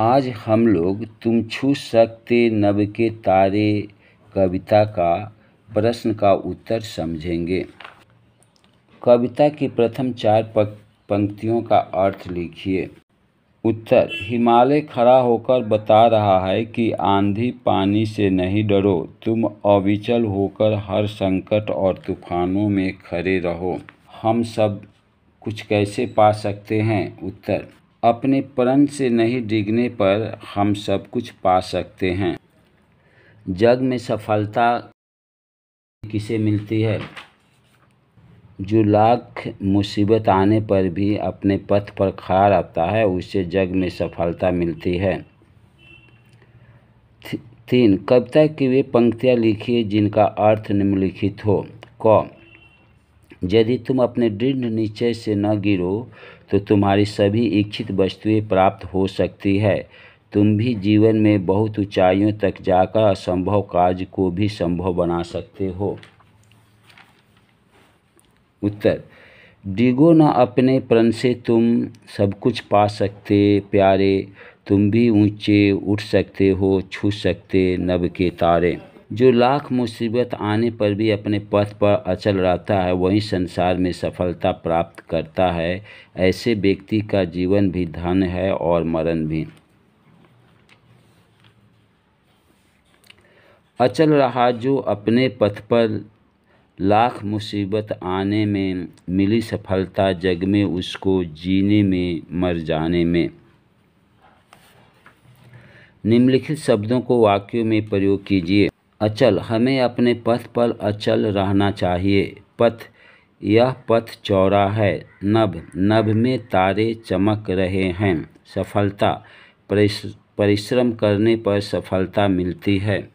आज हम लोग तुम छू सकते नब के तारे कविता का प्रश्न का उत्तर समझेंगे कविता के प्रथम चार पंक्तियों का अर्थ लिखिए उत्तर हिमालय खड़ा होकर बता रहा है कि आंधी पानी से नहीं डरो तुम अविचल होकर हर संकट और तूफानों में खड़े रहो हम सब कुछ कैसे पा सकते हैं उत्तर अपने प्रण से नहीं डिगने पर हम सब कुछ पा सकते हैं जग में सफलता किसे मिलती है जो लाख मुसीबत आने पर भी अपने पथ पर खड़ा रहता है उसे जग में सफलता मिलती है तीन कविता की वे पंक्तियाँ लिखिए जिनका अर्थ निम्नलिखित हो कौ यदि तुम अपने दृढ़ निश्चय से न गिरो तो तुम्हारी सभी इच्छित वस्तुएं प्राप्त हो सकती है तुम भी जीवन में बहुत ऊंचाइयों तक जाकर असंभव कार्य को भी संभव बना सकते हो उत्तर डिगो न अपने प्रण से तुम सब कुछ पा सकते प्यारे तुम भी ऊंचे उठ सकते हो छू सकते नभ के तारे जो लाख मुसीबत आने पर भी अपने पथ पर अचल रहता है वही संसार में सफलता प्राप्त करता है ऐसे व्यक्ति का जीवन भी धन है और मरण भी अचल रहा जो अपने पथ पर लाख मुसीबत आने में मिली सफलता जग में उसको जीने में मर जाने में निम्नलिखित शब्दों को वाक्यों में प्रयोग कीजिए अचल हमें अपने पथ पर अचल रहना चाहिए पथ यह पथ चौड़ा है नभ नभ में तारे चमक रहे हैं सफलता परिश्रम करने पर सफलता मिलती है